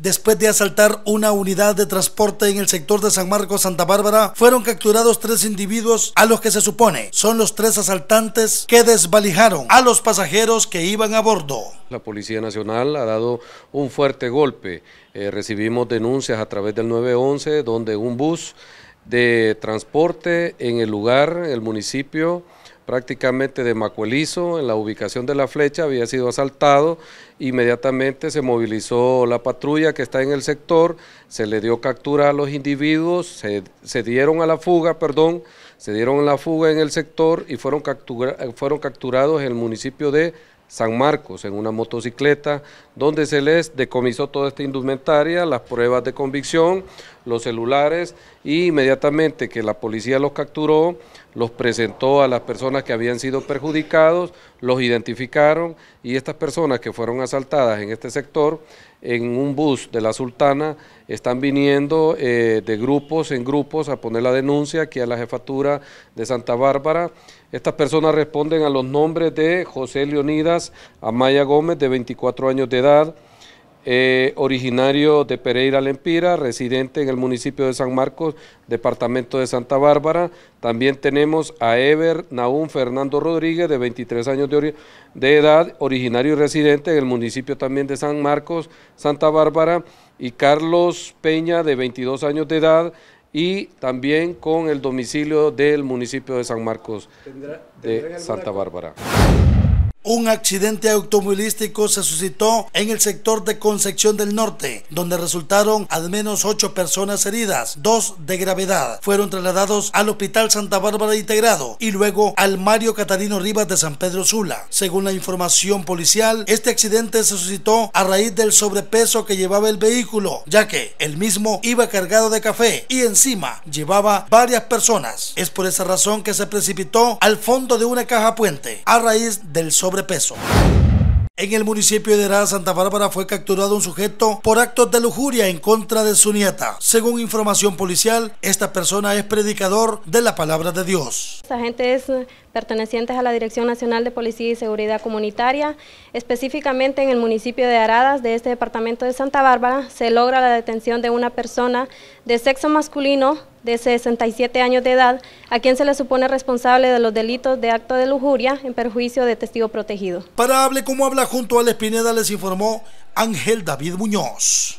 Después de asaltar una unidad de transporte en el sector de San Marcos, Santa Bárbara, fueron capturados tres individuos a los que se supone son los tres asaltantes que desvalijaron a los pasajeros que iban a bordo. La Policía Nacional ha dado un fuerte golpe. Eh, recibimos denuncias a través del 911 donde un bus de transporte en el lugar, el municipio, prácticamente de Macuelizo, en la ubicación de la flecha, había sido asaltado, inmediatamente se movilizó la patrulla que está en el sector, se le dio captura a los individuos, se, dieron a la fuga, perdón, se dieron a la fuga en el sector y fueron, fueron capturados en el municipio de San Marcos en una motocicleta donde se les decomisó toda esta indumentaria, las pruebas de convicción, los celulares y inmediatamente que la policía los capturó, los presentó a las personas que habían sido perjudicados, los identificaron y estas personas que fueron asaltadas en este sector, en un bus de la Sultana, están viniendo eh, de grupos en grupos a poner la denuncia aquí a la jefatura de Santa Bárbara. Estas personas responden a los nombres de José Leonidas Amaya Gómez, de 24 años de edad, eh, originario de Pereira Lempira, residente en el municipio de San Marcos, departamento de Santa Bárbara. También tenemos a Ever Naúm Fernando Rodríguez, de 23 años de, de edad, originario y residente en el municipio también de San Marcos, Santa Bárbara, y Carlos Peña, de 22 años de edad, y también con el domicilio del municipio de San Marcos de Santa Bárbara. Un accidente automovilístico se suscitó en el sector de Concepción del Norte, donde resultaron al menos ocho personas heridas, dos de gravedad. Fueron trasladados al Hospital Santa Bárbara Integrado y luego al Mario Catarino Rivas de San Pedro Sula. Según la información policial, este accidente se suscitó a raíz del sobrepeso que llevaba el vehículo, ya que el mismo iba cargado de café y encima llevaba varias personas. Es por esa razón que se precipitó al fondo de una caja puente a raíz del sobrepeso en el municipio de Herada, Santa Bárbara, fue capturado un sujeto por actos de lujuria en contra de su nieta. Según información policial, esta persona es predicador de la palabra de Dios. Esta gente es pertenecientes a la Dirección Nacional de Policía y Seguridad Comunitaria. Específicamente en el municipio de Aradas, de este departamento de Santa Bárbara, se logra la detención de una persona de sexo masculino de 67 años de edad, a quien se le supone responsable de los delitos de acto de lujuria en perjuicio de testigo protegido. Para Hable Como Habla junto a Espineda les informó Ángel David Muñoz.